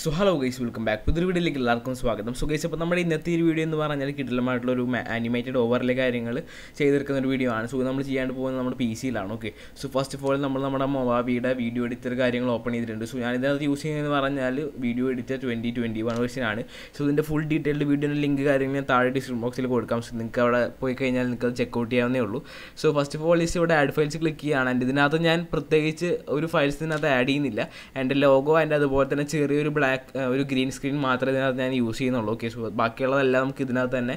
so hello guys welcome back പുതിയൊരു വീഡിയോയിലേക്ക് എല്ലാവർക്കും സ്വാഗതം സോ ഗൈസ് അപ്പോൾ നമ്മുടെ ഇന്നത്തെ ഒരു വീഡിയോ എന്ന് പറഞ്ഞാൽ കിട്ടലമായിട്ടുള്ള ഒരു ആനിമേറ്റഡ് ഓവറിലെ കാര്യങ്ങൾ ചെയ്തെടുക്കുന്ന ഒരു വീഡിയോ ആണ് സോ നമ്മൾ ചെയ്യാണ്ട് പോകുന്നത് നമ്മുടെ പി സിയിലാണ് okay so first of all നമ്മൾ നമ്മുടെ മൊബാബിയുടെ വീഡിയോ എഡിറ്റർ കാര്യങ്ങൾ ഓപ്പൺ ചെയ്തിട്ടുണ്ട് സോ ഞാൻ ഇതിനകത്ത് യൂസ് ചെയ്യുന്നതെന്ന് പറഞ്ഞാൽ video editor twenty twenty one ആണ് സോ ഇതിൻ്റെ ഫുൾ ഡീറ്റെയിൽഡ് വീഡിയോ ലിങ്ക് കാര്യങ്ങൾ ഞാൻ താഴെ ഡിസ്ക്രിപ്ഷൻ ബോക്സിൽ കൊടുക്കാം സോ നിങ്ങൾക്ക് അവിടെ പോയി കഴിഞ്ഞാൽ നിങ്ങൾക്ക് അത് ഔട്ട് ചെയ്യാവുന്നേ ഉള്ളൂ so first of all is ഇവിടെ ആഡ് ഫയൽസ് ക്ലിക്ക് ചെയ്യുകയാണ് ആൻഡ് ഇതിനകത്ത് ഞാൻ പ്രത്യേകിച്ച് ഒരു ഫയൽസിനകത്ത് ആഡ് ചെയ്യുന്നില്ല എൻ്റെ ലോഗോ ആൻഡ് അതുപോലെ തന്നെ ചെറിയൊരു ബ്ലാക്ക് ബ്ലാക്ക് ഒരു ഗ്രീൻ സ്ക്രീൻ മാത്രമേ ഇതിനകത്ത് ഞാൻ യൂസ് ചെയ്യുന്നുള്ളൂ ഓക്കെ ബാക്കിയുള്ളതെല്ലാം നമുക്ക് ഇതിനകത്ത് തന്നെ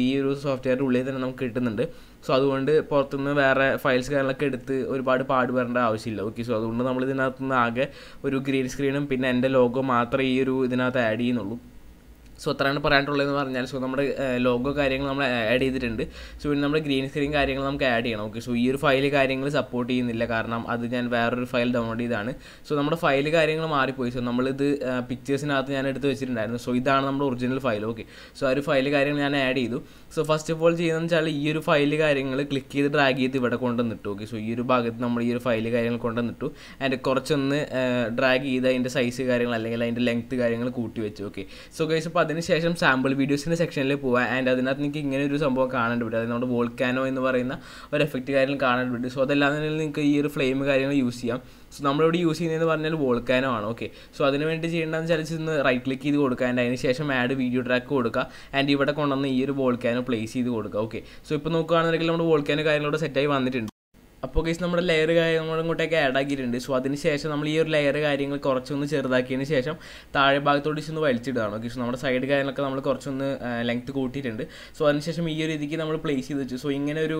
ഈ ഒരു സോഫ്റ്റ്വെയറിൻ്റെ ഉള്ളിൽ തന്നെ നമുക്ക് കിട്ടുന്നുണ്ട് സോ അതുകൊണ്ട് പുറത്തുനിന്ന് വേറെ ഫയൽസ് കാര്യങ്ങളൊക്കെ എടുത്ത് ഒരുപാട് വരേണ്ട ആവശ്യമില്ല ഓക്കെ സോ അതുകൊണ്ട് നമ്മൾ ഇതിനകത്തുനിന്ന് ആകെ ഒരു ഗ്രീൻ സ്ക്രീനും പിന്നെ എൻ്റെ ലോഗോ മാത്രമേ ഈ ഒരു ഇതിനകത്ത് ആഡ് ചെയ്യുന്നുള്ളൂ സോ അത്രയാണ് പറയാനുള്ളതെന്ന് പറഞ്ഞാൽ സോ നമ്മുടെ ലോഗോ കാര്യങ്ങൾ നമ്മൾ ആഡ് ചെയ്തിട്ടുണ്ട് സോ പിന്നെ നമ്മുടെ ഗ്രീൻ സ്ക്രീൻ കാര്യങ്ങൾ നമുക്ക് ആഡ് ചെയ്യണം ഓക്കെ സോ ഈ ഒരു ഫയൽ കാര്യങ്ങൾ സപ്പോർട്ട് ചെയ്യുന്നില്ല കാരണം അത് ഞാൻ വേറൊരു ഫയൽ ഡൗൺലോഡ് ചെയ്താണ് സോ നമ്മുടെ ഫയൽ കാര്യങ്ങൾ മാറിപ്പോയി സോ നമ്മളിത് പിക്ചേഴ്സിനകത്ത് ഞാൻ എടുത്ത് വെച്ചിട്ടുണ്ടായിരുന്നു സോ ഇതാണ് നമ്മുടെ ഒറിജിനൽ ഫയൽ ഓക്കെ സോ ആ ഒരു ഫയൽ കാര്യങ്ങൾ ഞാൻ ആഡ് ചെയ്തു സോ ഫസ്റ്റ് ഓഫ് ഓൾ ചെയ്യുന്നതെന്ന് വെച്ചാൽ ഈ ഒരു ഫയൽ കാര്യങ്ങൾ ക്ലിക്ക് ചെയ്ത് ഡ്രാഗ് ചെയ്ത് ഇവിടെ കൊണ്ടുവന്നിട്ടു ഓക്കെ സോ ഈ ഒരു ഭാഗത്ത് നമ്മൾ ഈ ഒരു ഫയൽ കാര്യങ്ങൾ കൊണ്ടുവന്നിട്ടു ആൻഡ് കുറച്ചൊന്ന് ഡ്രാഗ് ചെയ്ത് അതിൻ്റെ സൈസ് കാര്യങ്ങൾ അല്ലെങ്കിൽ അതിൻ്റെ ലെങ്ത്ത് കാര്യങ്ങൾ കൂട്ടി വെച്ചു ഓക്കെ സോ ഗൈസ് അപ്പോൾ അതിനുശേഷം സാമ്പിൾ വീഡിയോസിൻ്റെ സെക്ഷനിൽ പോവുക ആൻഡ് അതിനകത്ത് നിങ്ങൾക്ക് ഇങ്ങനെ ഒരു സംഭവം കാണേണ്ടി പറ്റും അതായത് നമ്മുടെ വോൾക്കാനോ എന്ന് പറയുന്ന ഒരു എഫക്റ്റ് കാര്യങ്ങൾ കാണേണ്ടി സോ അതെല്ലാം നിങ്ങൾക്ക് ഈ ഒരു ഫ്ലെയിം കാര്യങ്ങൾ യൂസ് ചെയ്യാം സോ നമ്മളിവിടെ യൂസ് ചെയ്യുന്നതെന്ന് പറഞ്ഞാൽ വോൾക്കാനോ ആണ് ഓക്കെ സോ അതിന് വേണ്ടി ചെയ്യേണ്ടതെന്ന് വെച്ചാൽ ഇന്ന് റൈറ്റ് ക്ലിക്ക് ചെയ്ത് കൊടുക്കുക ആൻഡ് അതിന് ശേഷം ആഡ് വീഡിയോ ട്രാക്ക് കൊടുക്കുക ആൻഡ് ഇവിടെ കൊണ്ടുവന്ന് ഈ ഒരു വോൾക്കാനോ പ്ലേസ് ചെയ്ത് കൊടുക്കുക ഓക്കെ സോ ഇപ്പോൾ നോക്കുകയാണെന്നുണ്ടെങ്കിൽ നമ്മുടെ വോൾക്കാനോ കാര്യങ്ങളോട് സെറ്റായി വന്നിട്ടുണ്ട് അപ്പോൾ കേസ് നമ്മുടെ ലെയർ കാര്യങ്ങളും കൂട്ടൊക്കെ ആഡ് ആക്കിയിട്ടുണ്ട് സോ അതിന് ശേഷം നമ്മൾ ഈ ഒരു ലെയർ കാര്യങ്ങൾ കുറച്ചൊന്ന് ചെറുതാക്കിയതിന് ശേഷം താഴെ ഭാഗത്തോട്ട് ഒന്ന് വലിച്ചിടുകയാണ് കേസ് സോ നമ്മുടെ സൈഡ് കാര്യങ്ങളൊക്കെ നമ്മൾ കുറച്ചൊന്ന് ലെങ്ത് കൂട്ടിയിട്ടുണ്ട് സോ അതിനുശേഷം ഈ ഒരു രീതിക്ക് നമ്മൾ പ്ലേസ് ചെയ്ത് വെച്ചു സോ ഇങ്ങനെ ഒരു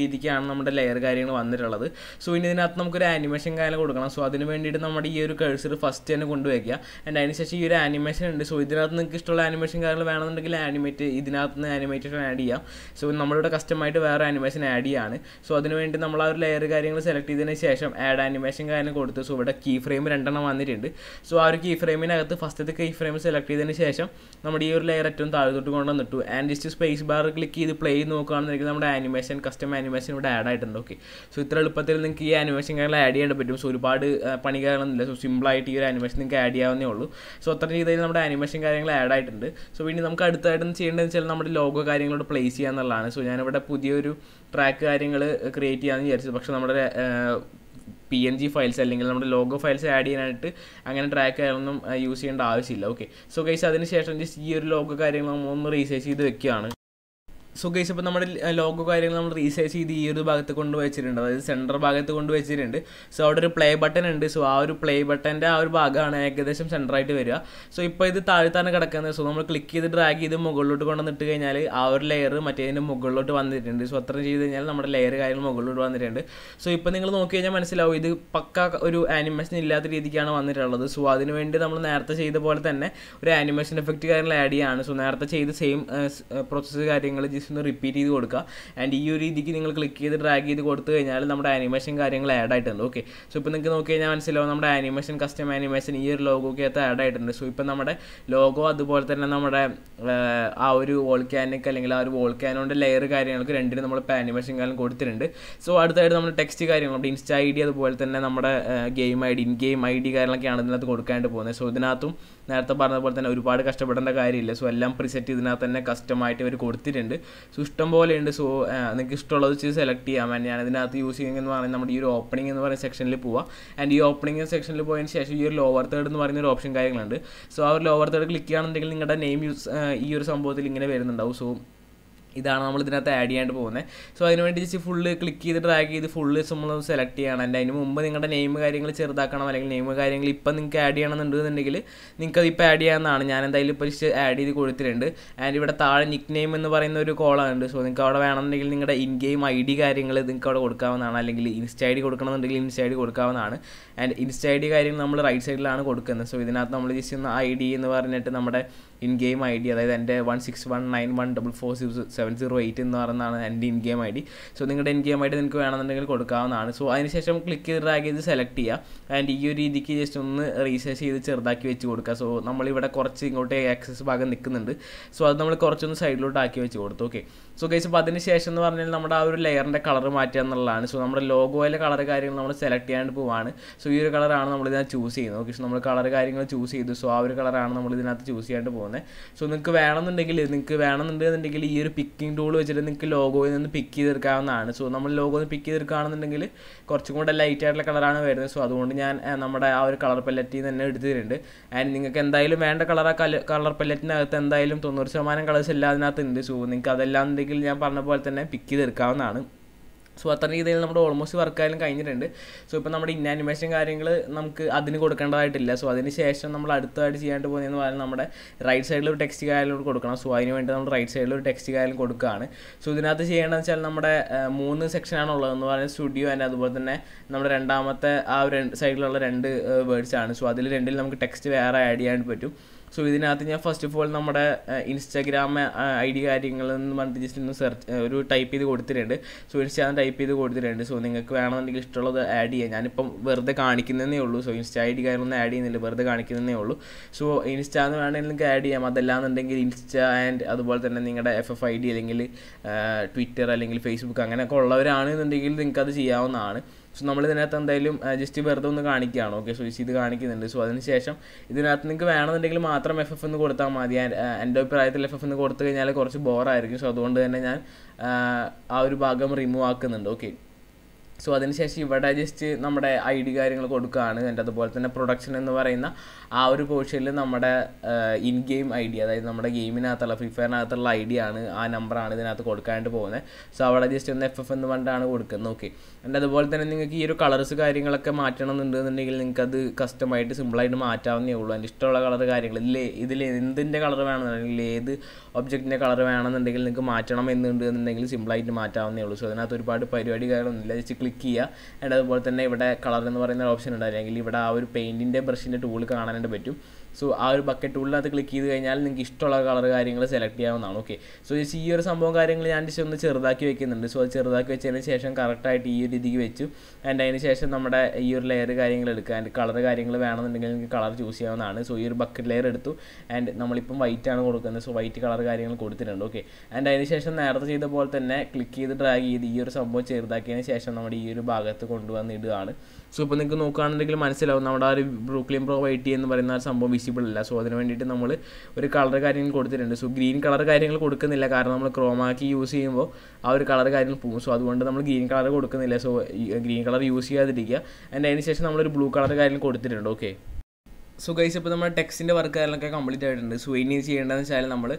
രീതിക്കാണ് നമ്മുടെ ലെയർ കാര്യങ്ങൾ വന്നിട്ടുള്ളത് സോ ഇനി ഇതിനകത്ത് നമുക്കൊരു ആനിമേഷൻ കാര്യം കൊടുക്കണം സോ അതിന് വേണ്ടിയിട്ട് നമ്മുടെ ഈ ഒരു കഴ്സർ ഫസ്റ്റ് തന്നെ കൊണ്ടുവയ്ക്കുക ആൻഡ് അതിനുശേഷം ഈ ഒരു ആനിമേഷൻ ഉണ്ട് സോ ഇതിനകത്ത് നിങ്ങൾക്ക് ഇഷ്ടമുള്ള ആനിമേഷൻ കാര്യങ്ങൾ വേണമെന്നുണ്ടെങ്കിൽ ആനിമേറ്റ് ഇതിനകത്ത് നിന്ന് ആനിമേറ്റേഷൻ ആഡ് ചെയ്യാം സോ നമ്മളിവിടെ കസ്റ്റമായിട്ട് വേറെ ആനിമേഷൻ ആഡ് ചെയ്യാണ് സോ അതിനുവേണ്ടി നമ്മൾ ആ ഒരു ലെയർ കാര്യങ്ങൾ സെലക്ട് ചെയ്തതിന് ശേഷം ആഡ് ആനിമേഷൻ കാര്യം കൊടുത്ത് സോ ഇവിടെ കീ ഫ്രെയിം രണ്ടെണ്ണം വന്നിട്ടുണ്ട് സോ ആ ഒരു കീ ഫ്രെയിമിനകത്ത് ഫസ്റ്റത്തെ കീ ഫ്രെയിം സെലക്ട് ചെയ്തതിന് ശേഷം നമ്മുടെ ഈ ഒരു ലെയർ ഏറ്റവും താഴോട്ട് കൊണ്ടുവന്നിട്ടു and just space bar click ചെയ്ത് പ്ലേ ചെയ്ത് നോക്കുകയാണെന്നുണ്ടെങ്കിൽ നമ്മുടെ ആനിമേഷൻ കസ്റ്റം ആനിമേഷൻ ഇവിടെ ആഡ് ആയിട്ടുണ്ട് ഓക്കെ സോ ഇത്ര എളുപ്പത്തിൽ നിങ്ങൾക്ക് ഈ ആനിമേഷൻ കാര്യങ്ങൾ ആഡ് ചെയ്യാൻ പറ്റും സോ ഒരുപാട് പണി കാര്യങ്ങളൊന്നുമില്ല സോ സിമ്പിൾ ആയിട്ട് ഈ ഒരു ആനിമേഷൻ നിങ്ങൾക്ക് ആഡ് ചെയ്യാവുന്നേ ഉള്ളൂ സോ അത്ര രീതിയിൽ നമ്മുടെ ആനിമേഷൻ കാര്യങ്ങൾ ആഡ് ആയിട്ടുണ്ട് സോ ഇനി നമുക്ക് അടുത്തായിട്ട് ചെയ്യേണ്ടതെന്ന് വെച്ചാൽ നമ്മുടെ ലോഗോ കാര്യങ്ങളോട് പ്ലേസ് ചെയ്യാന്നുള്ളതാണ് സോ ഞാനിവിടെ പുതിയൊരു ട്രാക്ക് കാര്യങ്ങൾ ക്രിയേറ്റ് ചെയ്യാമെന്ന് വിചാരിച്ചു വിചാരിച്ചത് പക്ഷേ നമ്മുടെ പി എൻ ജി ഫയൽസ് അല്ലെങ്കിൽ നമ്മുടെ ലോഗോ ഫയൽസ് ആഡ് ചെയ്യാനായിട്ട് അങ്ങനെ ട്രാക്ക് ഒന്നും യൂസ് ചെയ്യേണ്ട ആവശ്യമില്ല ഓക്കെ സോ കൈസ് അതിന് ശേഷം ജസ്റ്റ് ഈ ഒരു ലോഗോ കാര്യങ്ങൾ ഒന്ന് റീസൈസ് ചെയ്ത് വെക്കുകയാണ് സോ ഗൈസ് ഇപ്പോൾ നമ്മുടെ ലോഗോ കാര്യങ്ങൾ നമ്മൾ റീസൈസ് ചെയ്ത് ഈ ഒരു ഭാഗത്ത് കൊണ്ട് വെച്ചിട്ടുണ്ട് അതായത് സെൻറ്റർ ഭാഗത്ത് കൊണ്ട് വെച്ചിട്ടുണ്ട് സോ അവിടെ ഒരു പ്ലേ ബട്ടൺ ഉണ്ട് സോ ആ ഒരു പ്ലേ ബട്ടൻ്റെ ആ ഒരു ഭാഗമാണ് ഏകദേശം സെൻറ്ററായിട്ട് വരിക സോ ഇപ്പോൾ ഇത് താഴ്ത്താണ് കിടക്കുന്നത് സോ നമ്മൾ ക്ലിക്ക് ചെയ്ത് ഡ്രാഗ് ചെയ്ത് മുകളിലോട്ട് കൊണ്ടുവന്നിട്ട് കഴിഞ്ഞാൽ ആ ഒരു ലെയർ മറ്റേതിൻ്റെ മുകളിലോട്ട് വന്നിട്ടുണ്ട് സോ അത്രയും ചെയ്ത് കഴിഞ്ഞാൽ നമ്മുടെ ലെയർ കാര്യങ്ങൾ മുകളിലോട്ട് വന്നിട്ടുണ്ട് സോ ഇപ്പോൾ നിങ്ങൾ നോക്കി കഴിഞ്ഞാൽ മനസ്സിലാവും ഇത് പക്ക ഒരു ആനിമേഷൻ ഇല്ലാത്ത രീതിക്കാണ് വന്നിട്ടുള്ളത് സോ അതിനുവേണ്ടി നമ്മൾ നേരത്തെ ചെയ്ത പോലെ തന്നെ ഒരു ആനിമേഷൻ എഫക്റ്റ് കാര്യങ്ങൾ ആഡ് ചെയ്യാണ് സോ നേരത്തെ ചെയ്ത് സെയിം പ്രോസസ്സ് കാര്യങ്ങൾ ജസ്റ്റ് ഒന്ന് റിപ്പീറ്റ് ചെയ്ത് കൊടുക്കുക ആൻഡ് ഈ ഒരു രീതിക്ക് നിങ്ങൾ ക്ലിക്ക് ചെയ്ത് ഡ്രാഗ് ചെയ്ത് കൊടുത്തു കഴിഞ്ഞാൽ നമ്മുടെ ആനിമേഷൻ കാര്യങ്ങൾ ആഡ് ആയിട്ടുണ്ട് ഓക്കെ സോ ഇപ്പോൾ നിങ്ങൾക്ക് നോക്കി കഴിഞ്ഞാൽ മനസ്സിലാവും നമ്മുടെ ആനിമേഷൻ കസ്റ്റം ആനിമേഷൻ ഈ ഒരു ലോഗോക്ക് അകത്ത് ആഡ് ആയിട്ടുണ്ട് സോ ഇപ്പോൾ നമ്മുടെ ലോഗോ അതുപോലെ തന്നെ നമ്മുടെ ആ ഒരു വോൾക്കാനിക് അല്ലെങ്കിൽ ആ ഒരു വോൾക്കാനോൻ്റെ ലെയർ കാര്യങ്ങൾക്ക് രണ്ടിനും നമ്മൾ ഇപ്പോൾ ആനിമേഷൻ കാര്യം കൊടുത്തിട്ടുണ്ട് സോ അടുത്തായിട്ട് നമ്മൾ ടെക്സ്റ്റ് കാര്യങ്ങൾ നമ്മുടെ ഇൻസ്റ്റ ഐ ഡി അതുപോലെ തന്നെ നമ്മുടെ game I D in game I D കാര്യങ്ങളൊക്കെയാണ് ഇതിനകത്ത് കൊടുക്കാണ്ട് പോകുന്നത് സോ ഇതിനകത്തും നേരത്തെ പറഞ്ഞ പോലെ തന്നെ ഒരുപാട് കഷ്ടപ്പെടേണ്ട കാര്യമില്ല സോ എല്ലാം പ്രിസെറ്റ് ഇതിനകത്ത് തന്നെ കസ്റ്റമായിട്ട് ഇവർ കൊടുത്തിട്ടുണ്ട് സോ ഇഷ്ടം പോലെയുണ്ട് സോ നിങ്ങൾക്ക് ഇഷ്ടമുള്ളത് വെച്ച് സെലക്ട് ചെയ്യാം വേണ്ടി ഞാൻ ഇതിനകത്ത് യൂസ് ചെയ്യുന്നതെന്ന് പറയുന്നത് നമ്മുടെ ഈ ഒരു ഓപ്പണിംഗ് എന്ന് പറയുന്ന സെക്ഷനിൽ പോവുക ആൻഡ് ഈ ഓപ്പണിംഗ് സെക്ഷനിൽ പോയതിന് ശേഷം ഈ ഒരു ലോവർ തേർഡ് എന്ന് പറയുന്ന ഒരു ഓപ്ഷൻ കാര്യങ്ങളുണ്ട് സോ ആ ഒരു ലോവർ തേർഡ് ക്ലിക്ക് ചെയ്യുകയാണെന്നുണ്ടെങ്കിൽ നിങ്ങളുടെ നെയിം യൂസ് ഈ ഒരു സംഭവത്തിൽ ഇങ്ങനെ വരുന്നുണ്ടാവും സോ ഇതാണ് നമ്മൾ ഇതിനകത്ത് ആഡ് ചെയ്യാണ്ട് പോകുന്നത് സോ വേണ്ടി ജസ്റ്റ് ഫുള്ള് ക്ലിക്ക് ചെയ്ത് ഡ്രാഗ് ചെയ്ത് ഫുള്ള് നമ്മൾ സെലക്ട് ചെയ്യണം എൻ്റെ അതിന് മുമ്പ് നിങ്ങളുടെ നെയിം കാര്യങ്ങൾ ചെറുതാക്കണം അല്ലെങ്കിൽ നെയിം കാര്യങ്ങൾ ഇപ്പം നിങ്ങൾക്ക് ആഡ് ചെയ്യണമെന്നുണ്ടെന്നുണ്ടെങ്കിൽ നിങ്ങൾക്ക് അത് ഇപ്പോൾ ആഡ് ചെയ്യാമെന്നാണ് ഞാൻ എന്തായാലും ഇപ്പോൾ ജസ്റ്റ് ആഡ് ചെയ്ത് കൊടുത്തിട്ടുണ്ട് ആൻഡ് ഇവിടെ താഴെ നിക് നെയിം എന്ന് പറയുന്ന ഒരു കോളാണ് സോ നിങ്ങൾക്ക് അവിടെ വേണമെന്നുണ്ടെങ്കിൽ നിങ്ങളുടെ ഇൻ ഗെയിം ഐ ഡി കാര്യങ്ങൾ നിങ്ങൾക്ക് അവിടെ കൊടുക്കാവുന്നതാണ് അല്ലെങ്കിൽ ഇൻസ്റ്റ ഐ ഡി കൊടുക്കണമെന്നുണ്ടെങ്കിൽ ഇൻസ്റ്റ ഐ ഡി കൊടുക്കാവുന്നതാണ് ആൻഡ് ഇൻസ്റ്റ ഐ ഡി കാര്യങ്ങൾ നമ്മൾ റൈറ്റ് സൈഡിലാണ് കൊടുക്കുന്നത് സോ ഇതിനകത്ത് നമ്മൾ ജസ്റ്റ് ഒന്ന് ഐ ഡി എന്ന് പറഞ്ഞിട്ട് നമ്മുടെ ഇൻ ഗെയിം ഐ ഡി അതായത് എൻ്റെ one six one nine one double four seven zero eight എന്ന് പറയുന്നതാണ് എൻ്റെ in game I D so നിങ്ങളുടെ ഇൻ ഗെയിം ഐ ഡി നിങ്ങൾക്ക് വേണമെന്നുണ്ടെങ്കിൽ കൊടുക്കാവുന്നതാണ് സോ അതിനുശേഷം ക്ലിക്ക് ചെയ്ത് ഡ്രാഗ് ചെയ്ത് സെലക്ട് ചെയ്യുക ആൻഡ് ഈ ഒരു രീതിക്ക് ജസ്റ്റ് ഒന്ന് റീസേർച്ച് ചെയ്ത് ചെറുതാക്കി വെച്ച് കൊടുക്കുക സോ നമ്മളിവിടെ കുറച്ച് ഇങ്ങോട്ട് ആക്സസ് ഭാഗം നിൽക്കുന്നുണ്ട് സോ അത് നമ്മൾ കുറച്ചൊന്ന് സൈഡിലോട്ട് ആക്കി വെച്ച് കൊടുത്തു ഓക്കെ സോ കേസ് അപ്പോൾ അതിന് ശേഷം എന്ന് പറഞ്ഞാൽ നമ്മുടെ ആ ഒരു ലെയറിൻ്റെ കളർ മാറ്റുക എന്നുള്ളതാണ് സോ നമ്മുടെ ലോഗോയിലെ കളർ കാര്യങ്ങൾ നമ്മൾ സെലക്ട് ചെയ്യാണ്ട് പോവാണ് സോ ഈ ഒരു കളറാണ് നമ്മൾ ഇതിനകത്ത് ചൂസ് ചെയ്യുന്നത് ഓക്കെ സോ നമ്മൾ കളർ കാര്യങ്ങൾ ചൂസ് ചെയ്തു സോ ആ ഒരു കളറാണ് നമ്മൾ ഇതിനകത്ത് ചൂസ് ചെയ്യാണ്ട് പോകുന്നത് പറഞ്ഞത് സോ നിങ്ങൾക്ക് വേണമെന്നുണ്ടെങ്കിൽ നിങ്ങൾക്ക് വേണമെന്നുണ്ടെന്നുണ്ടെങ്കിൽ ഈ ഒരു പിക്കിംഗ് ടൂൾ വെച്ചിട്ട് നിങ്ങൾക്ക് ലോഗോയിൽ നിന്ന് പിക്ക് ചെയ്തെടുക്കാവുന്നതാണ് സോ നമ്മൾ ലോഗോ നിന്ന് പിക്ക് ചെയ്തെടുക്കുകയാണെന്നുണ്ടെങ്കിൽ കുറച്ചും കൂടെ ലൈറ്റ് ആയിട്ടുള്ള കളറാണ് വരുന്നത് സോ അതുകൊണ്ട് ഞാൻ നമ്മുടെ ആ ഒരു കളർ പല്ലറ്റിൽ നിന്ന് തന്നെ എടുത്തിട്ടുണ്ട് ആൻഡ് നിങ്ങൾക്ക് എന്തായാലും വേണ്ട കളർ ആ കളർ പല്ലറ്റിനകത്ത് എന്തായാലും തൊണ്ണൂറ് ശതമാനം കളേഴ്സ് എല്ലാം ഉണ്ട് സോ നിങ്ങൾക്ക് അതെല്ലാം ഉണ്ടെങ്കിൽ ഞാൻ പറഞ്ഞ പോലെ തന്നെ പിക്ക് ചെയ്തെടുക്കാവുന്നതാണ് സോ അത്ര രീതിയിൽ നമ്മുടെ ഓൾമോസ്റ്റ് വർക്കായാലും കഴിഞ്ഞിട്ടുണ്ട് സോ ഇപ്പോൾ നമ്മുടെ ഇന്നാനിമേഷൻ കാര്യങ്ങൾ നമുക്ക് അതിന് കൊടുക്കേണ്ടതായിട്ടില്ല സോ അതിന് ശേഷം നമ്മൾ അടുത്തതായിട്ട് ചെയ്യാണ്ട് പോകുന്നതെന്ന് പറഞ്ഞാൽ നമ്മുടെ റൈറ്റ് സൈഡിൽ ഒരു ടെക്സ്റ്റ് കാര്യം കൊടുക്കണം സോ അതിന് വേണ്ടി നമ്മൾ റൈറ്റ് സൈഡിൽ ഒരു ടെക്സ്റ്റ് കാര്യം കൊടുക്കുകയാണ് സോ ഇതിനകത്ത് ചെയ്യേണ്ടതെന്ന് വെച്ചാൽ നമ്മുടെ മൂന്ന് സെക്ഷനാണ് ഉള്ളതെന്ന് പറഞ്ഞാൽ സ്റ്റുഡിയോ ആൻഡ് അതുപോലെ തന്നെ നമ്മുടെ രണ്ടാമത്തെ ആ ഒരു സൈഡിലുള്ള രണ്ട് വേർഡ്സാണ് സോ അതിൽ രണ്ടിൽ നമുക്ക് ടെക്സ്റ്റ് വേറെ ആഡ് ചെയ്യാൻ പറ്റും സോ ഇതിനകത്ത് ഞാൻ ഫസ്റ്റ് ഓഫ് ഓൾ നമ്മുടെ ഇൻസ്റ്റാഗ്രാം ഐ ഡി കാര്യങ്ങൾ എന്ന് പറഞ്ഞിട്ട് ജസ്റ്റ് ഒന്ന് സെർച്ച് ഒരു ടൈപ്പ് ചെയ്ത് കൊടുത്തിട്ടുണ്ട് സോ ഇൻസ്റ്റാഗ്രാം ടൈപ്പ് ചെയ്ത് കൊടുത്തിട്ടുണ്ട് സോ നിങ്ങൾക്ക് വേണമെന്നുണ്ടെങ്കിൽ ഇഷ്ടമുള്ളത് ആഡ് ചെയ്യാം ഞാനിപ്പം വെറുതെ കാണിക്കുന്നതേ ഉള്ളൂ സോ ഇൻസ്റ്റാ ഐ ഡി കാര്യങ്ങളൊന്നും ആഡ് ചെയ്യുന്നില്ല വെറുതെ കാണിക്കുന്നതേ ഉള്ളൂ സോ ഇൻസ്റ്റാന്ന് വേണമെങ്കിൽ നിങ്ങൾക്ക് ആഡ് ചെയ്യാം അതല്ലാന്നുണ്ടെങ്കിൽ ഇൻസ്റ്റ ആൻഡ് അതുപോലെ തന്നെ നിങ്ങളുടെ എഫ് എഫ് ഐ ഡി അല്ലെങ്കിൽ ട്വിറ്റർ അല്ലെങ്കിൽ ഫേസ്ബുക്ക് അങ്ങനെയൊക്കെ ഉള്ളവരാണെന്നുണ്ടെങ്കിൽ നിങ്ങൾക്കത് ചെയ്യാവുന്നതാണ് സോ നമ്മൾ ഇതിനകത്ത് എന്തായാലും ജസ്റ്റ് വെറുതെ ഒന്ന് കാണിക്കുകയാണ് ഓക്കെ സോ ഇത് കാണിക്കുന്നുണ്ട് സോ അതിനുശേഷം ഇതിനകത്ത് നിങ്ങൾക്ക് വേണമെന്നുണ്ടെങ്കിൽ മാത്രം എഫ് എഫ് എന്ന് കൊടുത്താൽ മതി എൻ്റെ അഭിപ്രായത്തിൽ എഫ് എഫ് എന്ന് കൊടുത്തു കഴിഞ്ഞാൽ കുറച്ച് ബോറായിരിക്കും സോ അതുകൊണ്ട് തന്നെ ഞാൻ ആ ഒരു ഭാഗം റിമൂവ് ആക്കുന്നുണ്ട് ഓക്കെ സോ അതിനുശേഷം ഇവിടെ ജസ്റ്റ് നമ്മുടെ ഐ ഡി കാര്യങ്ങൾ കൊടുക്കുകയാണ് എൻ്റെ അതുപോലെ തന്നെ പ്രൊഡക്ഷൻ എന്ന് പറയുന്ന ആ ഒരു പോർഷനിൽ നമ്മുടെ ഇൻ ഗെയിം ഐ ഡി അതായത് നമ്മുടെ ഗെയിമിനകത്തുള്ള ഫ്രീ ഫയറിനകത്തുള്ള ഐ ഡി ആണ് ആ നമ്പറാണ് ഇതിനകത്ത് കൊടുക്കാണ്ട് പോകുന്നത് സോ അവിടെ ജസ്റ്റ് ഒന്ന് എഫ് എഫ് എന്ന് പറഞ്ഞിട്ടാണ് കൊടുക്കുന്നത് ഓക്കെ എൻ്റെ അതുപോലെ തന്നെ നിങ്ങൾക്ക് ഈ ഒരു കളേഴ്സ് കാര്യങ്ങളൊക്കെ മാറ്റണം എന്നുണ്ടെന്നുണ്ടെങ്കിൽ നിങ്ങൾക്കത് കസ്റ്റമായിട്ട് സിമ്പിളായിട്ട് മാറ്റാവുന്നേ ഉള്ളൂ എൻ്റെ ഇഷ്ടമുള്ള കളർ കാര്യങ്ങൾ ഇല്ലേ ഇതിൽ എന്തിൻ്റെ കളർ വേണമെന്നുണ്ടെങ്കിൽ ഏത് ഒബ്ജക്റ്റിൻ്റെ കളർ വേണമെന്നുണ്ടെങ്കിൽ നിങ്ങൾക്ക് മാറ്റണം എന്നുണ്ടെന്നുണ്ടെങ്കിൽ സിമ്പിളായിട്ട് മാറ്റാവുന്നേ ഉള്ളൂ സോ അതിനകത്ത് ഒരുപാട് പരിപാടി കാര്യങ്ങളൊന്നുമില്ല ജസ്റ്റ് ക്ലിക്ക് ക്ലിക്ക് ചെയ്യുക ആൻഡ് അതുപോലെ തന്നെ ഇവിടെ കളർ എന്ന് പറയുന്ന ഓപ്ഷൻ ഉണ്ട് അല്ലെങ്കിൽ ഇവിടെ ആ ഒരു പെയിൻറ്റിൻ്റെ ബ്രഷിൻ്റെ ടൂൾ കാണാനായിട്ട് പറ്റും സോ ആ ഒരു ബക്കറ്റ് ഉള്ളിൽ ക്ലിക്ക് ചെയ്ത് കഴിഞ്ഞാൽ നിങ്ങൾക്ക് ഇഷ്ടമുള്ള കളർ കാര്യങ്ങൾ സെലക്ട് ചെയ്യാവുന്നതാണ് ഓക്കെ സോ ഈ ഈ ഒരു സംഭവം കാര്യങ്ങൾ ഞാൻ ജസ്റ്റ് ഒന്ന് ചെറുതാക്കി വെക്കുന്നുണ്ട് സോ അത് ചെറുതാക്കി വെച്ചതിന് ശേഷം കറക്റ്റായിട്ട് ഈ ഒരു രീതിക്ക് വെച്ചു ആൻഡ് അതിന് ശേഷം നമ്മുടെ ഈ ഒരു ലെയർ കാര്യങ്ങൾ എടുക്കുക ആൻഡ് കളർ കാര്യങ്ങൾ വേണമെന്നുണ്ടെങ്കിൽ നിങ്ങൾക്ക് കളർ ചൂസ് ചെയ്യാവുന്നതാണ് സോ ഈ ഒരു ബക്കറ്റ് ലെയർ എടുത്തു ആൻഡ് നമ്മളിപ്പം വൈറ്റ് ആണ് കൊടുക്കുന്നത് സോ വൈറ്റ് കളർ കാര്യങ്ങൾ കൊടുത്തിട്ടുണ്ട് ഓക്കെ ആൻഡ് അതിന് ശേഷം നേരത്തെ ചെയ്ത പോലെ തന്നെ ക്ലിക്ക് ചെയ്ത് ഡ്രാഗ് ചെയ്ത് ഈ ഒരു സംഭവം ചെറുതാക്കിയതിന് ശേഷം നമ്മുടെ ഈ ഒരു ഭാഗത്ത് കൊണ്ടുവന്നിടുകയാണ് സോ ഇപ്പോൾ നിങ്ങൾക്ക് നോക്കുകയാണെന്നുണ്ടെങ്കിൽ മനസ്സിലാവും നമ്മുടെ ആ ഒരു ബ്രൂക്ലിൻ പ്രോ വൈറ്റ് എന്ന് പറയുന്ന ആ സംഭവം വിസിബിൾ അല്ല സോ അതിന് വേണ്ടിയിട്ട് നമ്മൾ ഒരു കളർ കാര്യങ്ങൾ കൊടുത്തിട്ടുണ്ട് സോ ഗ്രീൻ കളർ കാര്യങ്ങൾ കൊടുക്കുന്നില്ല കാരണം നമ്മൾ ക്രോമാക്കി യൂസ് ചെയ്യുമ്പോൾ ആ ഒരു കളർ കാര്യങ്ങൾ പോകും സോ അതുകൊണ്ട് നമ്മൾ ഗ്രീൻ കളർ കൊടുക്കുന്നില്ല സോ ഗ്രീൻ കളർ യൂസ് ചെയ്യാതിരിക്കുക ആൻഡ് അതിന് ശേഷം നമ്മളൊരു ബ്ലൂ കളർ കാര്യങ്ങൾ കൊടുത്തിട്ടുണ്ട് ഓക്കെ സോ ഗൈസ് ഇപ്പോൾ നമ്മുടെ ടെക്സ്റ്റിൻ്റെ വർക്ക് കാര്യങ്ങളൊക്കെ കംപ്ലീറ്റ് ആയിട്ടുണ്ട് സോ ഇനി ചെയ്യേണ്ടതെന്ന് വെച്ചാൽ നമ്മൾ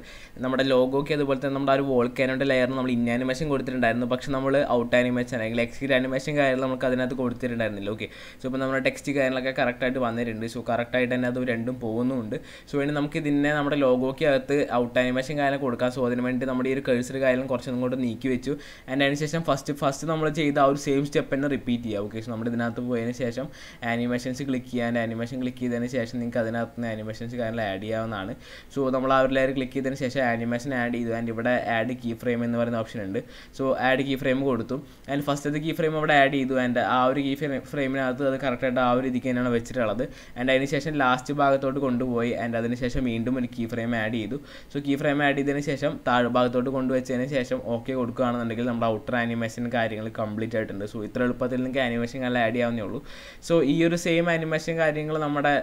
നമ്മുടെ ലോഗോയ്ക്ക് അതുപോലെ തന്നെ നമ്മുടെ ആ ഒരു വോൾക്കാനോൻ്റെ ലെയർ നമ്മൾ ഇൻ ആനിമേഷൻ കൊടുത്തിട്ടുണ്ടായിരുന്നു പക്ഷെ നമ്മൾ ഔട്ട് ആനിമേഷൻ അല്ലെങ്കിൽ എക്സിറ്റ് ആനിമേഷൻ കാര്യങ്ങൾ നമുക്ക് അതിനകത്ത് കൊടുത്തിട്ടുണ്ടായിരുന്നില്ല ഓക്കെ സോ ഇപ്പോൾ നമ്മുടെ ടെക്സ്റ്റ് കാര്യങ്ങളൊക്കെ കറക്റ്റായിട്ട് വന്നിട്ടുണ്ട് സോ കറക്റ്റായിട്ട് തന്നെ അത് രണ്ടും പോകുന്നുമുണ്ട് സോ ഇനി നമുക്ക് ഇതിനെ നമ്മുടെ ലോഗോയ്ക്ക് അകത്ത് ഔട്ട് ആനിമേഷൻ കാര്യങ്ങൾ കൊടുക്കാൻ സോ അതിന് വേണ്ടി നമ്മുടെ ഈ ഒരു കേഴ്സർ കാര്യങ്ങളും കുറച്ചൊന്നും കൂടെ നീക്കി വെച്ചു ആൻഡ് അതിന് ശേഷം ഫസ്റ്റ് ഫസ്റ്റ് നമ്മൾ ചെയ്ത ആ ഒരു സെയിം സ്റ്റെപ്പ് തന്നെ റിപ്പീറ്റ് ചെയ്യുക ഓക്കെ സോ നമ്മുടെ ഇതിനകത്ത് പോയതിന് ശേഷം ആനിമേഷൻസ് ക്ലിക്ക് ചെയ്യാൻ ആനിമേഷൻ ക്ലിക്ക് ചെയ്തതിന് ശേഷം ആനിമേഷൻ നിങ്ങൾക്ക് അതിനകത്ത് നിന്ന് ആനിമേഷൻസ് കാര്യങ്ങൾ ആഡ് ചെയ്യാവുന്നതാണ് സോ നമ്മൾ ആ ഒരു ലെയർ ക്ലിക്ക് ചെയ്തതിന് ശേഷം ആനിമേഷൻ ആഡ് ചെയ്തു ആൻഡ് ഇവിടെ ആഡ് കീ ഫ്രെയിം എന്ന് പറയുന്ന ഓപ്ഷൻ ഉണ്ട് സോ ആഡ് കീ ഫ്രെയിം കൊടുത്തു ആൻഡ് ഫസ്റ്റത്തെ കീ ഫ്രെയിം അവിടെ ആഡ് ചെയ്തു ആൻഡ് ആ ഒരു കീ ഫ്രെയിമിനകത്ത് അത് കറക്റ്റായിട്ട് ആ ഒരു ഇതിക്ക് തന്നെയാണ് വെച്ചിട്ടുള്ളത് ആൻഡ് അതിന് ശേഷം ലാസ്റ്റ് ഭാഗത്തോട്ട് കൊണ്ടുപോയി ആൻഡ് അതിന് ശേഷം വീണ്ടും ഒരു കീ ഫ്രെയിം ആഡ് ചെയ്തു സോ കീ ഫ്രെയിം ആഡ് ചെയ്തതിന് ശേഷം താഴെ ഭാഗത്തോട്ട് കൊണ്ടുവച്ചതിന് ശേഷം ഓക്കെ കൊടുക്കുകയാണെന്നുണ്ടെങ്കിൽ നമ്മുടെ ഔട്ടർ ആനിമേഷൻ കാര്യങ്ങൾ കംപ്ലീറ്റ് ആയിട്ടുണ്ട് സോ ഇത്ര എളുപ്പത്തിൽ നിങ്ങൾക്ക് ആനിമേഷൻ കാര്യങ്ങൾ ആഡ് ചെയ്യാവുന്നേ ഉള്ളൂ സോ ഈ ഒരു സെയിം ആനിമേഷൻ കാര്യങ്ങൾ നമ്മുടെ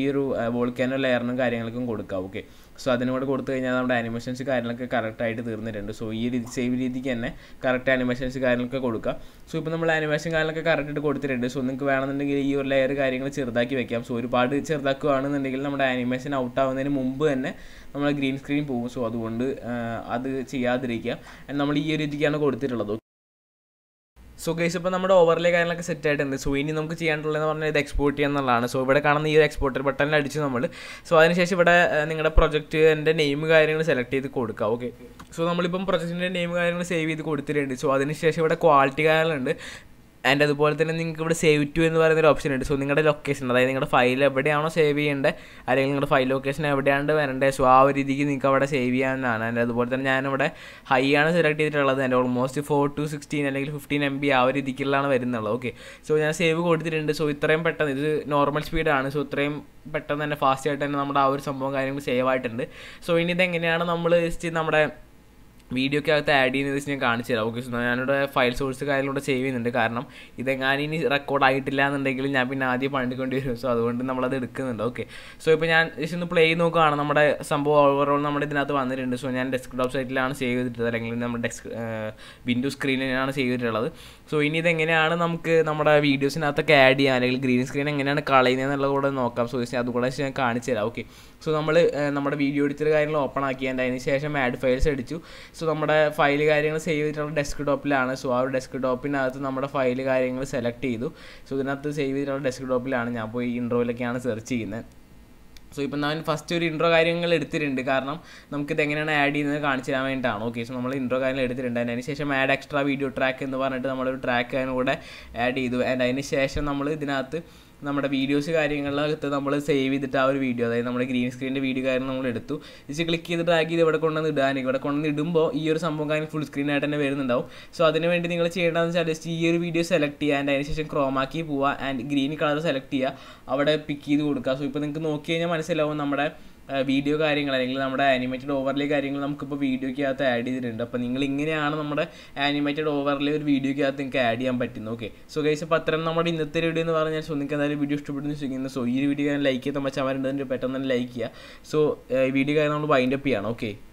ഈ ഒരു വോൾക്കാനോ ലെയറിനും കാര്യങ്ങൾക്കും കൊടുക്കാം ഓക്കെ സോ അതിനും കൂടെ കൊടുത്തു കഴിഞ്ഞാൽ നമ്മുടെ അനിമേഷൻസ് കാര്യങ്ങളൊക്കെ കറക്റ്റായിട്ട് തീർന്നിട്ടുണ്ട് സോ ഈ രീതി സെയിം രീതിക്ക് തന്നെ കറക്റ്റ് അനിമേഷൻസ് കാര്യങ്ങളൊക്കെ കൊടുക്കുക സോ ഇപ്പോൾ നമ്മൾ അനിമേഷൻ കാര്യങ്ങളൊക്കെ കറക്റ്റായിട്ട് കൊടുത്തിട്ടുണ്ട് സോ നിങ്ങൾക്ക് വേണമെന്നുണ്ടെങ്കിൽ ഈ ഒരു ലെയർ കാര്യങ്ങൾ ചെറുതാക്കി വെക്കാം സോ ഒരുപാട് ചെറുതാക്കുകയാണെന്നുണ്ടെങ്കിൽ നമ്മുടെ അനിമേഷൻ ഔട്ട് ആവുന്നതിന് മുമ്പ് തന്നെ നമ്മൾ ഗ്രീൻ സ്ക്രീൻ പോകും സോ അതുകൊണ്ട് അത് ചെയ്യാതിരിക്കുക നമ്മൾ ഈ ഒരു രീതിക്കാണ് കൊടുത്തിട്ടുള്ളത് സോ ഗൈസ് ഇപ്പോൾ നമ്മുടെ ഓവറിലെ കാര്യങ്ങളൊക്കെ സെറ്റ് ആയിട്ടുണ്ട് സോ ഇനി നമുക്ക് ചെയ്യാനുള്ളതെന്ന് പറഞ്ഞാൽ ഇത് എക്സ്പോർട്ട് ചെയ്യുന്നതാണ് സോ ഇവിടെ കാണുന്ന ഈ എക്സ്പോർട്ടർ ബട്ടണിൽ അടിച്ച് നമ്മൾ സോ അതിനുശേഷം ഇവിടെ നിങ്ങളുടെ പ്രൊജക്റ്റ് എൻ്റെ നെയിം കാര്യങ്ങൾ സെലക്ട് ചെയ്ത് കൊടുക്കുക ഓക്കെ സോ നമ്മളിപ്പം പ്രൊജക്റ്റിൻ്റെ നെയിം കാര്യങ്ങൾ സേവ് ചെയ്ത് കൊടുത്തിട്ടുണ്ട് സോ അതിനുശേഷം ഇവിടെ ക്വാളിറ്റി കാര്യങ്ങളുണ്ട് ആൻഡ് അതുപോലെ തന്നെ നിങ്ങൾക്ക് ഇവിടെ സേവ് ടു എന്ന് പറയുന്നൊരു ഓപ്ഷൻ ഉണ്ട് സോ നിങ്ങളുടെ ലൊക്കേഷൻ അതായത് നിങ്ങളുടെ ഫയൽ എവിടെയാണോ സേവ് ചെയ്യേണ്ടത് അല്ലെങ്കിൽ നിങ്ങളുടെ ഫയൽ ലൊക്കേഷൻ എവിടെയാണ് വരേണ്ടത് സോ ആ ഒരു രീതിക്ക് നിങ്ങൾക്ക് അവിടെ സേവ് ചെയ്യാവുന്നതാണ് ആൻഡ് അതുപോലെ തന്നെ ഞാനിവിടെ ഹൈ ആണ് സെലക്ട് ചെയ്തിട്ടുള്ളത് എൻ്റെ ഓൾമോസ്റ്റ് ഫോർ ടു സിക്സ്റ്റീൻ അല്ലെങ്കിൽ ഫിഫ്റ്റീൻ എം ബി ആ ഒരു രീതിക്കുള്ളതാണ് വരുന്നുള്ളത് ഓക്കെ സോ ഞാൻ സേവ് കൊടുത്തിട്ടുണ്ട് സോ ഇത്രയും പെട്ടെന്ന് ഇത് നോർമൽ സ്പീഡാണ് സോ ഇത്രയും പെട്ടെന്ന് തന്നെ ഫാസ്റ്റ് ആയിട്ട് തന്നെ നമ്മുടെ ആ ഒരു സംഭവം കാര്യങ്ങൾ സേവ് ആയിട്ടുണ്ട് സോ ഇനി ഇതെങ്ങനെയാണ് നമ്മൾ ജസ്റ്റ് നമ്മുടെ വീഡിയോക്കകത്ത് ആഡ് ചെയ്യുന്നത് ഞാൻ കാണിച്ചു തരാം ഓക്കെ ഞാനിവിടെ ഫയൽ സോഴ്സ് കാര്യങ്ങളിലൂടെ സേവ് ചെയ്യുന്നുണ്ട് കാരണം ഇതെങ്ങാനും റെക്കോർഡ് ആയിട്ടില്ല എന്നുണ്ടെങ്കിൽ ഞാൻ പിന്നെ ആദ്യം പണിക്കൊണ്ടി വരും സോ അതുകൊണ്ട് നമ്മളത് എടുക്കുന്നുണ്ട് ഓക്കെ സോ ഇപ്പോൾ ഞാൻ ജസ്റ്റ് ഒന്ന് പ്ലേ നോക്കുകയാണ് നമ്മുടെ സംഭവം ഓവറോൾ നമ്മുടെ ഇതിനകത്ത് വന്നിട്ടുണ്ട് സോ ഞാൻ ഡെസ്ക്ടോപ്പ് സൈറ്റിലാണ് സേവ് ചെയ്തിട്ടത് അല്ലെങ്കിൽ നമ്മുടെ ഡെസ്ക് വിൻഡോ സ്ക്രീനിലാണ് സേവ് ചെയ്തിട്ടുള്ളത് സോ ഇനി ഇതെങ്ങനെയാണ് നമുക്ക് നമ്മുടെ വീഡിയോസിനകത്തൊക്കെ ആഡ് ചെയ്യാൻ അല്ലെങ്കിൽ ഗ്രീൻ സ്ക്രീൻ എങ്ങനെയാണ് കളയുന്നത് എന്നുള്ളത് കൂടെ നോക്കാം സോ അതുകൂടെ ഞാൻ കാണിച്ചു തരാം ഓക്കെ സോ നമ്മൾ നമ്മുടെ വീഡിയോ എഡിറ്റർ കാര്യങ്ങൾ ഓപ്പൺ ആക്കി അതിന് ശേഷം ആഡ് ഫയൽസ് അടിച്ചു സോ നമ്മുടെ ഫയൽ കാര്യങ്ങൾ സേവ് ചെയ്തിട്ടുള്ള ഡെസ്ക് ടോപ്പിലാണ് സോ ആ ഒരു ഡെസ്ക് ടോപ്പിനകത്ത് നമ്മുടെ ഫയൽ കാര്യങ്ങൾ സെലക്ട് ചെയ്തു സോ ഇതിനകത്ത് സേവ് ചെയ്തിട്ടുള്ള ഡെസ്ക് ടോപ്പിലാണ് ഞാൻ പോയി ഇൻട്രോയിലൊക്കെയാണ് സെർച്ച് ചെയ്യുന്നത് സോ ഇപ്പം ഞാൻ ഫസ്റ്റ് ഒരു ഇൻട്രോ കാര്യങ്ങൾ എടുത്തിട്ടുണ്ട് കാരണം നമുക്കിത് എങ്ങനെയാണ് ആഡ് ചെയ്യുന്നത് കാണിച്ചു തരാൻ വേണ്ടിയിട്ടാണ് ഓക്കെ സോ നമ്മൾ ഇൻട്രോ കാര്യങ്ങൾ എടുത്തിട്ടുണ്ട് അതിന് ശേഷം ആഡ് എക്സ്ട്രാ വീഡിയോ ട്രാക്ക് എന്ന് പറഞ്ഞിട്ട് നമ്മളൊരു ട്രാക്ക് അതിനൂടെ ആഡ് ചെയ്തു ആൻഡ് അതിന് ശേഷം നമ്മൾ ഇതിനകത്ത് നമ്മുടെ വീഡിയോസ് കാര്യങ്ങളിലകത്ത് നമ്മൾ സേവ് ചെയ്തിട്ട് ആ ഒരു വീഡിയോ അതായത് നമ്മുടെ ഗ്രീൻ സ്ക്രീനിൻ്റെ വീഡിയോ കാര്യം നമ്മൾ എടുത്തു ജസ്റ്റ് ക്ലിക്ക് ചെയ്ത് ഡ്രാഗ് ചെയ്ത് ഇവിടെ കൊണ്ടുവന്ന് ഇടാൻ ഇവിടെ കൊണ്ടുവന്ന് ഇടുമ്പോൾ ഈ ഒരു സംഭവം കാര്യം ഫുൾ സ്ക്രീനായിട്ട് തന്നെ വരുന്നുണ്ടാവും സോ അതിന് വേണ്ടി നിങ്ങൾ ചെയ്യേണ്ടതെന്ന് വെച്ചാൽ ജസ്റ്റ് ഈ ഒരു വീഡിയോ സെലക്ട് ചെയ്യുക ആൻഡ് അതിനുശേഷം ക്രോമാക്കി പോവുക ആൻഡ് ഗ്രീൻ കളർ സെലക്ട് ചെയ്യുക അവിടെ പിക്ക് ചെയ്ത് കൊടുക്കുക സോ ഇപ്പോൾ നിങ്ങൾക്ക് നോക്കി കഴിഞ്ഞാൽ മനസ്സിലാവും നമ്മുടെ വീഡിയോ കാര്യങ്ങൾ അല്ലെങ്കിൽ നമ്മുടെ ആനിമേറ്റഡ് ഓവർലേ കാര്യങ്ങൾ നമുക്കിപ്പോൾ വീഡിയോയ്ക്കകത്ത് ആഡ് ചെയ്തിട്ടുണ്ട് അപ്പോൾ നിങ്ങൾ ഇങ്ങനെയാണ് നമ്മുടെ ആനിമേറ്റഡ് ഓവർലേ ഒരു വീഡിയോയ്ക്കകത്ത് നിങ്ങൾക്ക് ആഡ് ചെയ്യാൻ പറ്റുന്നത് ഓക്കെ സോ കൈസ് അപ്പോൾ അത്രയും നമ്മുടെ ഇന്നത്തെ വീഡിയോ എന്ന് പറഞ്ഞാൽ സോ നിങ്ങൾക്ക് എന്തായാലും വീഡിയോ ഇഷ്ടപ്പെടുന്നു ചോദിക്കുന്നത് സോ ഈ വീഡിയോ ഞാൻ ലൈക്ക് ചെയ്ത് മച്ചാൻ വരേണ്ടതിൻ്റെ പെട്ടെന്ന് തന്നെ ലൈക്ക് ചെയ്യുക സോ ഈ വീഡിയോ കാര്യം നമ്മൾ വൈൻഡപ്പ് ചെയ്യണം ഓക്കെ